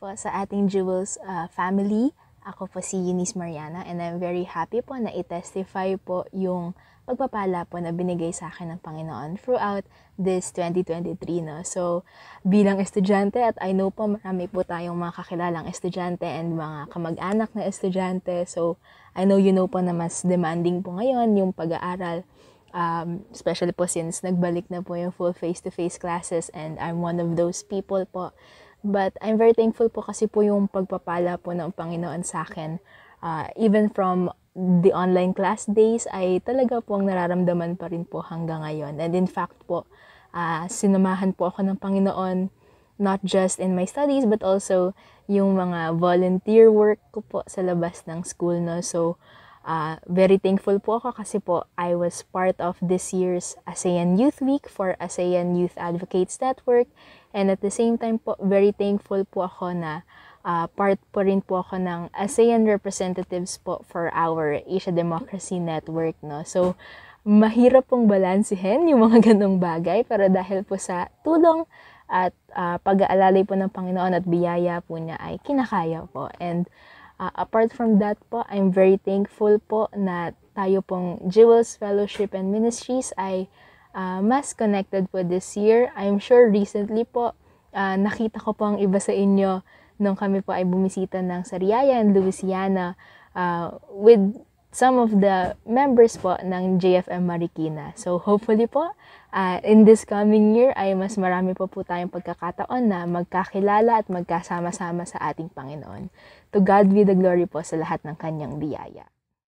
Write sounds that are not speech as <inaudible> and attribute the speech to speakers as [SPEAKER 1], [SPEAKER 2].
[SPEAKER 1] po sa ating Jewels uh, family. Ako po si Eunice Mariana and I'm very happy po na i-testify po yung pagpapala po na binigay sa akin ng Panginoon throughout this 2023. No? So, bilang estudyante at I know po marami po tayong mga kakilalang estudyante and mga kamag-anak na estudyante. So, I know you know po na mas demanding po ngayon yung pag-aaral um, especially po since nagbalik na po yung full face-to-face classes and I'm one of those people po But I'm very thankful po kasi po yung pagpapala po ng Panginoon sa akin. Uh, even from the online class days ay talaga po ang nararamdaman pa rin po hanggang ngayon. And in fact po, uh, sinamahan po ako ng Panginoon not just in my studies but also yung mga volunteer work ko po sa labas ng school no. So Uh, very thankful po ako kasi po I was part of this year's ASEAN Youth Week for ASEAN Youth Advocates Network and at the same time po very thankful po ako na uh, part po rin po ako ng ASEAN representatives po for our Asia Democracy Network no. So mahirap pong balansehin yung mga <laughs> ganong bagay pero dahil po sa tulong at uh, pag-aalalay po ng Panginoon at biyaya po niya ay kinakaya po. And Uh, apart from that po, I'm very thankful po na tayo pong Jewels Fellowship and Ministries ay uh, mas connected po this year. I'm sure recently po, uh, nakita ko po ang iba sa inyo nung kami po ay bumisita ng and Louisiana, uh, with some of the members po ng JFM Marikina. So hopefully po, uh, in this coming year ay mas marami po po tayong pagkakataon na magkakilala at magkasama-sama sa ating Panginoon. To God be the glory po sa lahat ng kanyang biyaya.